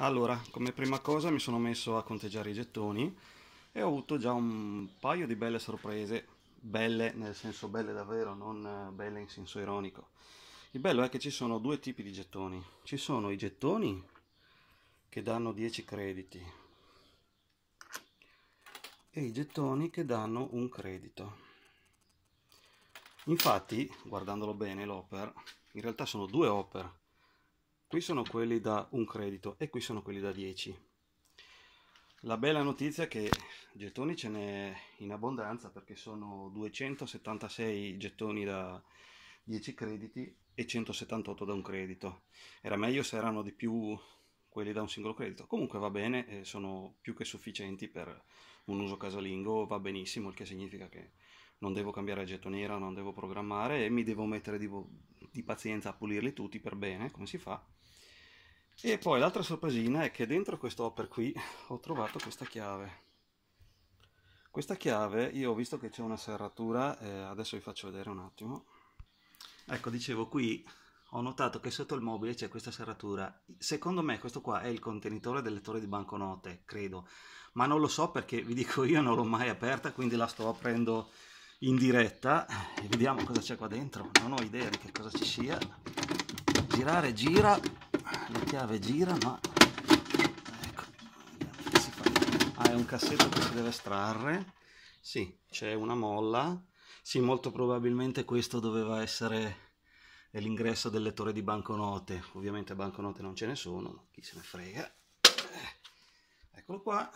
Allora, come prima cosa mi sono messo a conteggiare i gettoni e ho avuto già un paio di belle sorprese, belle nel senso belle davvero, non eh, belle in senso ironico. Il bello è che ci sono due tipi di gettoni. Ci sono i gettoni che danno 10 crediti e i gettoni che danno un credito. Infatti, guardandolo bene l'Hopper, in realtà sono due opere qui sono quelli da un credito e qui sono quelli da 10 la bella notizia è che gettoni ce n'è in abbondanza perché sono 276 gettoni da 10 crediti e 178 da un credito era meglio se erano di più quelli da un singolo credito comunque va bene eh, sono più che sufficienti per un uso casalingo va benissimo il che significa che non devo cambiare gettoniera non devo programmare e mi devo mettere di di pazienza a pulirli tutti per bene, come si fa. E poi l'altra sorpresina è che dentro questo quest'hopper qui ho trovato questa chiave. Questa chiave, io ho visto che c'è una serratura, eh, adesso vi faccio vedere un attimo. Ecco, dicevo, qui ho notato che sotto il mobile c'è questa serratura. Secondo me questo qua è il contenitore del lettore di banconote, credo. Ma non lo so perché, vi dico, io non l'ho mai aperta, quindi la sto aprendo in diretta vediamo cosa c'è qua dentro non ho idea di che cosa ci sia girare gira la chiave gira ma ecco si fa ah è un cassetto che si deve estrarre sì c'è una molla sì molto probabilmente questo doveva essere l'ingresso del lettore di banconote ovviamente banconote non ce ne sono chi se ne frega eccolo qua